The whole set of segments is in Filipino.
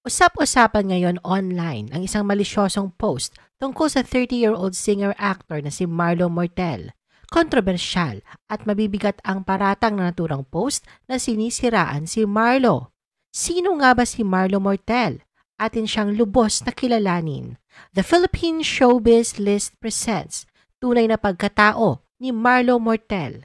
Usap-usapan ngayon online ang isang malisyosong post tungkol sa 30-year-old singer-actor na si Marlo Mortel. Kontrobersyal at mabibigat ang paratang na naturang post na sinisiraan si Marlo. Sino nga ba si Marlo Mortel? Atin siyang lubos na kilalanin. The Philippine Showbiz List presents Tunay na Pagkatao ni Marlo Mortel.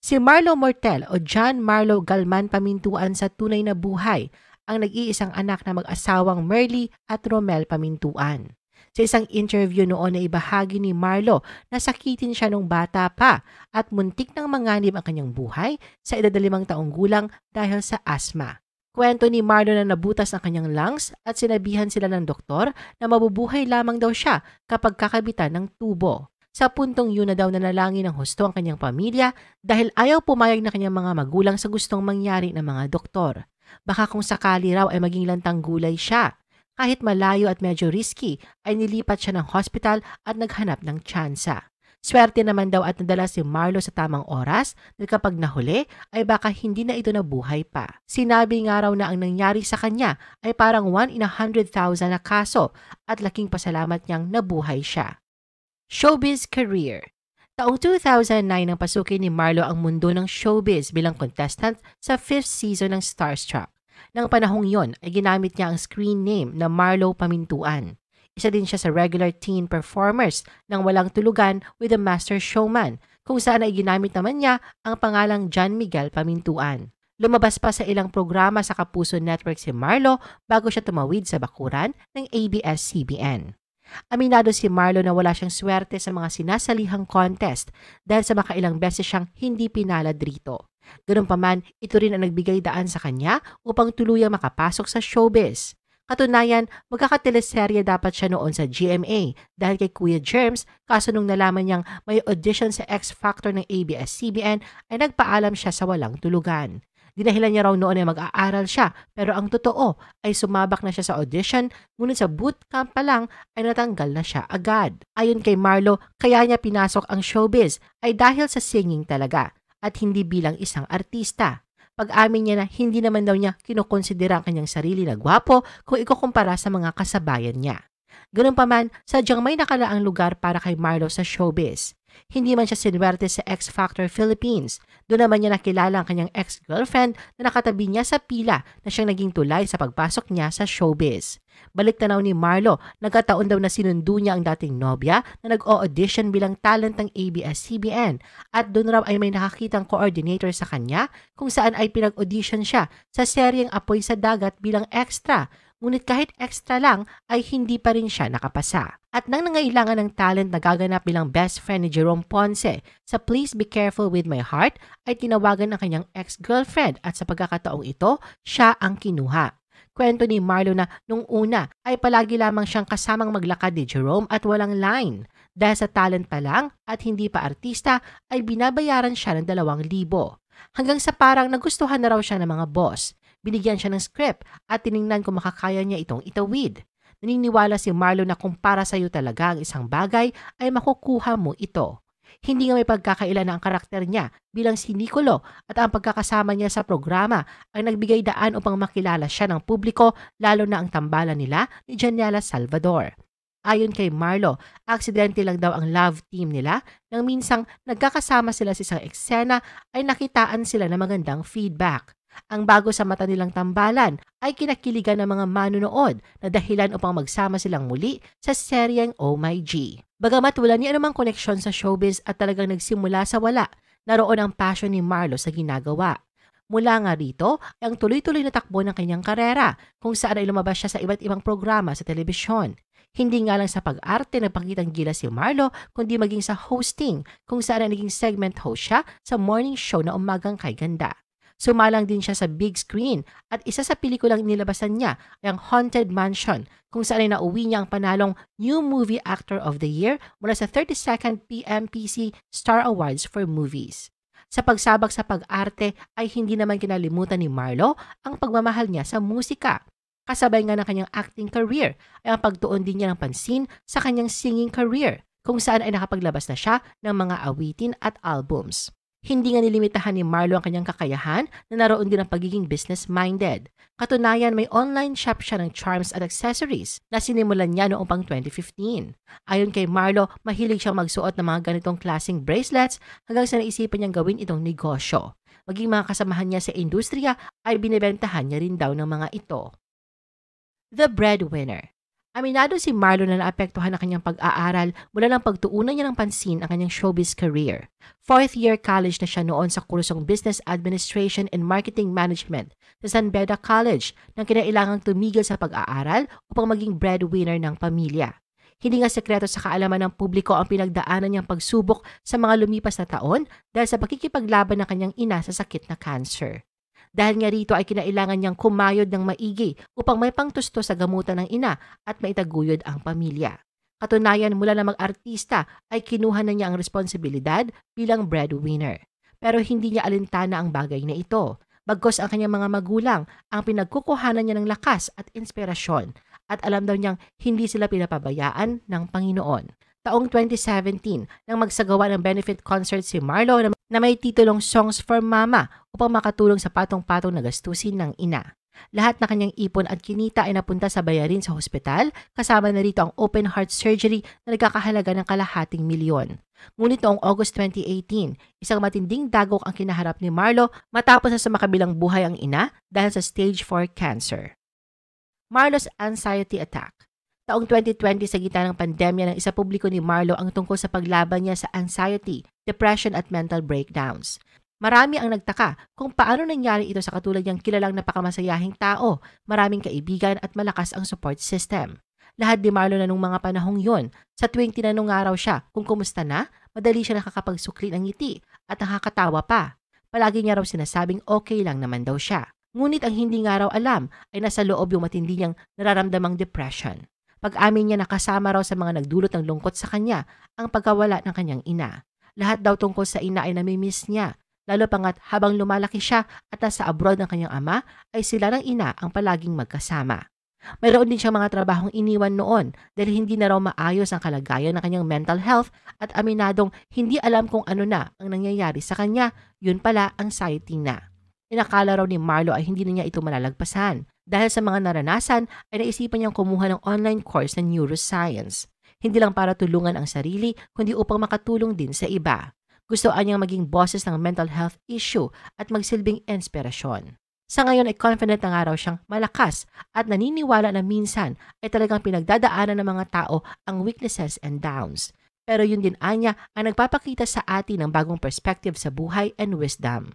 Si Marlo Mortel o John Marlo Galman Pamintuan sa Tunay na Buhay ang nag-iisang anak na mag-asawang Merly at Romel Pamintuan. Sa isang interview noon na ibahagi ni Marlo, nasakitin siya nung bata pa at muntik ng manganib ang kanyang buhay sa edadalimang taong gulang dahil sa asma. Kwento ni Marlo na nabutas ang kanyang lungs at sinabihan sila ng doktor na mabubuhay lamang daw siya kapag kakabitan ng tubo. Sa puntong yun na daw nanalangin ng husto ang kanyang pamilya dahil ayaw pumayag na kanyang mga magulang sa gustong mangyari ng mga doktor. Baka kung sakali raw ay maging lantang gulay siya. Kahit malayo at medyo risky, ay nilipat siya ng hospital at naghanap ng tsansa. Swerte naman daw at nadala si Marlo sa tamang oras dahil kapag nahuli ay baka hindi na ito nabuhay pa. Sinabi nga raw na ang nangyari sa kanya ay parang 1 in 100,000 na kaso at laking pasalamat niyang nabuhay siya. Showbiz Career Taong 2009 nang pasukin ni Marlo ang mundo ng showbiz bilang contestant sa 5th season ng Starstruck. Nang panahong yon ay ginamit niya ang screen name na Marlo Pamintuan. Isa din siya sa regular teen performers ng Walang Tulugan with the Master Showman kung saan ay ginamit naman niya ang pangalang John Miguel Pamintuan. Lumabas pa sa ilang programa sa Kapuso Network si Marlo bago siya tumawid sa bakuran ng ABS-CBN. Aminado si Marlo na wala siyang swerte sa mga sinasalihang contest dahil sa makailang beses siyang hindi pinalad rito. Ganun paman, ito rin ang nagbigay daan sa kanya upang tuluyang makapasok sa showbiz. Katunayan, magkakateleserya dapat siya noon sa GMA dahil kay Kuya Germs kaso nung nalaman niyang may audition sa X Factor ng ABS-CBN ay nagpaalam siya sa walang tulugan. Dinahilan niya raw noon ay mag-aaral siya pero ang totoo ay sumabak na siya sa audition ngunit sa bootcamp pa lang ay natanggal na siya agad. Ayon kay Marlo, kaya niya pinasok ang showbiz ay dahil sa singing talaga at hindi bilang isang artista pag-amin niya na hindi naman daw niya kinukonsidera ang kanyang sarili na gwapo kung ikukumpara sa mga kasabayan niya. Ganun pa man, sadyang may nakalaang lugar para kay Marlo sa showbiz hindi man siya sinwerte sa X Factor Philippines. Doon naman niya nakilala ang kanyang ex-girlfriend na nakatabi niya sa pila na siyang naging tulay sa pagpasok niya sa showbiz. Balik tanaw ni Marlo, nagkataon daw na sinundo niya ang dating nobya na nag-o-audition bilang talent ng ABS-CBN at doon raw ay may nakakitang coordinator sa kanya kung saan ay pinag-audition siya sa seryeng Apoy sa Dagat bilang extra ngunit kahit extra lang ay hindi pa rin siya nakapasa. At nang nangailangan ng talent na gaganap bilang best friend ni Jerome Ponce sa Please Be Careful With My Heart ay tinawagan ng kanyang ex-girlfriend at sa pagkakataong ito, siya ang kinuha. Kwento ni Marlo na nung una ay palagi lamang siyang kasamang maglakad ni Jerome at walang line. Dahil sa talent pa lang at hindi pa artista ay binabayaran siya ng 2,000 hanggang sa parang nagustuhan na raw siya ng mga boss binigyan siya ng script at tiningnan kung makakaya niya itong itawid. Naniniwala si Marlo na kung para sa iyo talaga ang isang bagay ay makukuha mo ito. Hindi nga may pagkakaila na ang karakter niya bilang si Nicolo at ang pagkakasama niya sa programa ang nagbigay daan upang makilala siya ng publiko lalo na ang tambalan nila ni Janiela Salvador. Ayon kay Marlo, aksidente lang daw ang love team nila nang minsang nagkakasama sila sa isang eksena ay nakitaan sila ng magandang feedback. Ang bago sa mata nilang tambalan ay kinakiligan ng mga manunood na dahilan upang magsama silang muli sa seryeng Oh My G. Bagamat wala niya anumang koneksyon sa showbiz at talagang nagsimula sa wala, naroon ang passion ni Marlo sa ginagawa. Mula nga rito ay ang tuloy-tuloy na takbo ng kanyang karera kung saan ay lumabas siya sa iba't ibang programa sa telebisyon. Hindi nga lang sa pag-arte nagpakitang gila si Marlo kundi maging sa hosting kung saan ay naging segment host siya sa morning show na umagang kay ganda. Sumalang din siya sa big screen at isa sa pelikulang nilabasan niya ay ang Haunted Mansion kung saan ay nauwi niya ang panalong New Movie Actor of the Year mula sa 32nd PMPC Star Awards for Movies. Sa pagsabak sa pag-arte ay hindi naman kinalimutan ni Marlo ang pagmamahal niya sa musika. Kasabay nga ng kanyang acting career ay ang pagtuon din niya ng pansin sa kanyang singing career kung saan ay nakapaglabas na siya ng mga awitin at albums. Hindi nga nilimitahan ni Marlo ang kanyang kakayahan na naroon din ang pagiging business-minded. Katunayan may online shop siya ng charms at accessories na sinimulan niya noong pang 2015. Ayon kay Marlo, mahilig siyang magsuot ng mga ganitong klaseng bracelets hanggang sa naisipan niyang gawin itong negosyo. Maging mga kasamahan niya sa industriya ay binibentahan niya rin daw ng mga ito. The Breadwinner Aminado si Marlon na naapektuhan ang kanyang pag-aaral mula ng pagtuunan niya ng pansin ang kanyang showbiz career. Fourth year college na siya noon sa kursong Business Administration and Marketing Management sa San Beda College nang kinailangang tumigil sa pag-aaral upang maging breadwinner ng pamilya. Hindi nga sekreto sa kaalaman ng publiko ang pinagdaanan niyang pagsubok sa mga lumipas na taon dahil sa pakikipaglaban ng kanyang ina sa sakit na cancer. Dahil nga rito ay kinailangan niyang kumayod ng maigi upang may pangtusto sa gamutan ng ina at maitaguyod ang pamilya. Katunayan mula na mag-artista ay kinuha na niya ang responsibilidad bilang breadwinner. Pero hindi niya alintana ang bagay na ito. Bagkos ang kanyang mga magulang ang pinagkukuhanan niya ng lakas at inspirasyon at alam daw niyang hindi sila pinapabayaan ng Panginoon taong 2017 nang magsagawa ng benefit concert si Marlo na may titulong Songs for Mama upang makatulong sa patong-patong na gastusin ng ina. Lahat na kanyang ipon at kinita ay napunta sa bayarin sa hospital, kasama na rito ang open heart surgery na nagkakahalaga ng kalahating milyon. Ngunit noong August 2018, isang matinding dagok ang kinaharap ni Marlo matapos na sa makabilang buhay ang ina dahil sa stage 4 cancer. Marlo's anxiety attack Taong 2020 sa gitna ng pandemya ng isa publiko ni Marlo ang tungkol sa paglaban niya sa anxiety, depression at mental breakdowns. Marami ang nagtaka kung paano nangyari ito sa katulad niyang kilalang napakamasayahing tao, maraming kaibigan at malakas ang support system. Lahat ni Marlo na nung mga panahong yon. Sa tuwing tinanong nga siya kung kumusta na, madali siya nakakapagsukli ng ngiti at nakakatawa pa. Palagi niya raw sinasabing okay lang naman daw siya. Ngunit ang hindi nga raw alam ay nasa loob yung matindi niyang nararamdamang depression. Pag-amin niya nakasama raw sa mga nagdulot ng lungkot sa kanya ang pagkawala ng kanyang ina. Lahat daw tungkol sa ina ay namimiss niya, lalo pangat habang lumalaki siya at nasa abroad ng kanyang ama ay sila ng ina ang palaging magkasama. Mayroon din siyang mga trabahong iniwan noon dahil hindi na raw maayos ang kalagayan ng kanyang mental health at aminadong hindi alam kung ano na ang nangyayari sa kanya, yun pala ang anxiety na. Inakala raw ni Marlo ay hindi na niya ito malalagpasan dahil sa mga naranasan ay naisipan niyang kumuha ng online course ng neuroscience. Hindi lang para tulungan ang sarili, kundi upang makatulong din sa iba. Gustoan niyang maging boses ng mental health issue at magsilbing inspirasyon. Sa ngayon ay confident na nga raw siyang malakas at naniniwala na minsan ay talagang pinagdadaanan ng mga tao ang weaknesses and downs. Pero yun din anya ang nagpapakita sa atin ng bagong perspective sa buhay and wisdom.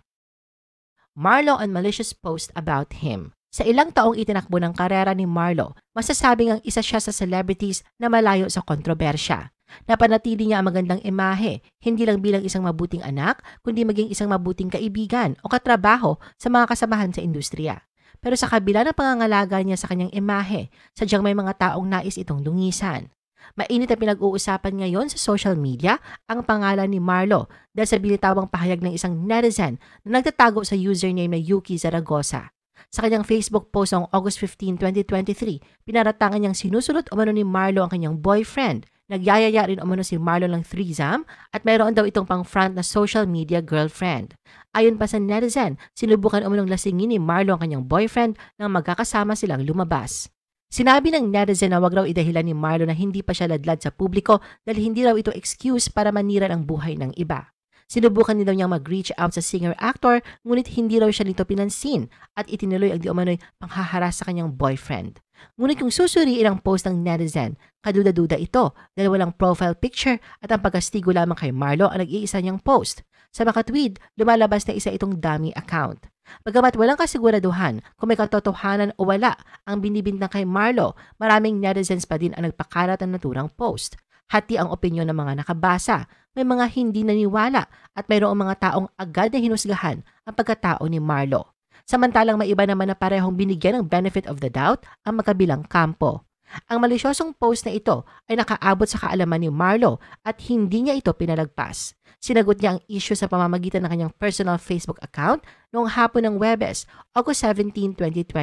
Marlo on malicious post about him. Sa ilang taong itinakbo ng karera ni Marlo, masasabing ang isa siya sa celebrities na malayo sa kontrobersya. Napanatili niya ang magandang imahe, hindi lang bilang isang mabuting anak, kundi maging isang mabuting kaibigan o katrabaho sa mga kasamahan sa industriya. Pero sa kabila ng pangangalaga niya sa kanyang imahe, sadyang may mga taong nais itong dungisan. Mainit na pinag-uusapan ngayon sa social media ang pangalan ni Marlo dahil sa bilitawang pahayag ng isang netizen na nagtatago sa username na Yuki Zaragoza. Sa kanyang Facebook post noong August 15, 2023, pinaratangan niyang sinusulot umano ni Marlo ang kanyang boyfriend. Nagyayaya rin umano si Marlo ng threesome at mayroon daw itong pang-front na social media girlfriend. Ayon pa sa netizen, sinubukan umanong lasingin ni Marlo ang kanyang boyfriend nang magkakasama silang lumabas. Sinabi ng netizen na wag raw idahilan ni Marlo na hindi pa siya ladlad sa publiko dahil hindi raw ito excuse para manira ng buhay ng iba. Sinubukan din daw niyang mag-reach out sa singer-actor ngunit hindi raw siya nito pinansin at itinuloy ang diumanoy umano'y panghaharas sa kanyang boyfriend. Ngunit kung susuriin ang post ng netizen, kaduda-duda ito dahil walang profile picture at ang pagkastigo lamang kay Marlo ang nag-iisa niyang post. Sa mga tweet, lumalabas na isa itong dummy account. Bagamat walang kasiguraduhan kung may katotohanan o wala ang binibintang kay Marlo, maraming netizens pa din ang nagpakalat ng naturang post. Hati ang opinyon ng mga nakabasa, may mga hindi naniwala at mayroong mga taong agad na hinusgahan ang pagkatao ni Marlo. Samantalang may iba naman na parehong binigyan ng benefit of the doubt ang magkabilang kampo. Ang malisyosong post na ito ay nakaabot sa kaalaman ni Marlo at hindi niya ito pinalagpas. Sinagot niya ang issue sa pamamagitan ng kanyang personal Facebook account noong hapon ng Webes, August 17, 2023.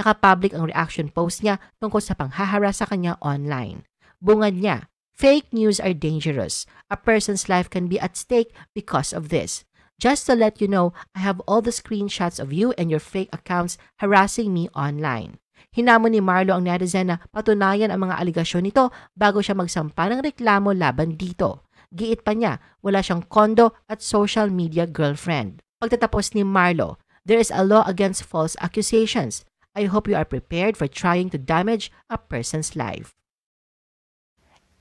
Nakapublic ang reaction post niya tungkol sa panghahara sa kanya online. Bungad niya, Fake news are dangerous. A person's life can be at stake because of this. Just to let you know, I have all the screenshots of you and your fake accounts harassing me online. Hinamo ni Marlo ang netizen na patunayan ang mga aligasyon nito bago siya magsampa ng reklamo laban dito. Giit pa niya, wala siyang kondo at social media girlfriend. Pagtatapos ni Marlo, there is a law against false accusations. I hope you are prepared for trying to damage a person's life.